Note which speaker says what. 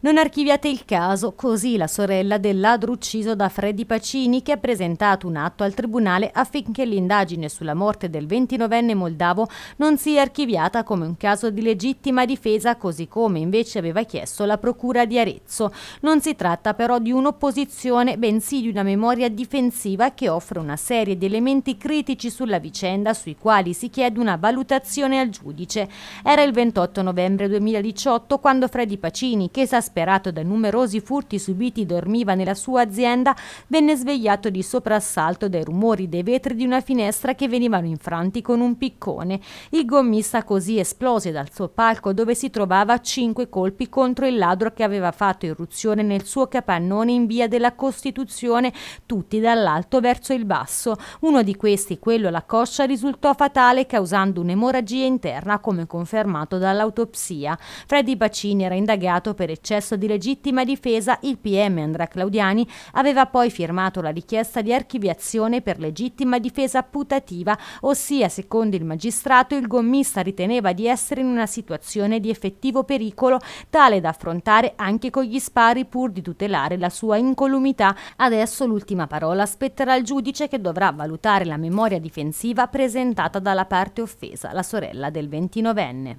Speaker 1: Non archiviate il caso, così la sorella del ladro ucciso da Freddy Pacini che ha presentato un atto al tribunale affinché l'indagine sulla morte del 29enne moldavo non sia archiviata come un caso di legittima difesa così come invece aveva chiesto la procura di Arezzo. Non si tratta però di un'opposizione bensì di una memoria difensiva che offre una serie di elementi critici sulla vicenda sui quali si chiede una valutazione al giudice. Era il 28 novembre 2018 quando Freddy Pacini che esaspera esasperato dai numerosi furti subiti dormiva nella sua azienda, venne svegliato di soprassalto dai rumori dei vetri di una finestra che venivano infranti con un piccone. Il gommista così esplose dal suo palco dove si trovava cinque colpi contro il ladro che aveva fatto irruzione nel suo capannone in via della Costituzione, tutti dall'alto verso il basso. Uno di questi, quello alla coscia, risultò fatale causando un'emorragia interna come confermato dall'autopsia. Freddy Bacini era indagato per eccesso processo di legittima difesa, il PM Andrea Claudiani aveva poi firmato la richiesta di archiviazione per legittima difesa putativa, ossia, secondo il magistrato, il gommista riteneva di essere in una situazione di effettivo pericolo tale da affrontare anche con gli spari pur di tutelare la sua incolumità. Adesso l'ultima parola spetterà al giudice che dovrà valutare la memoria difensiva presentata dalla parte offesa, la sorella del 29enne.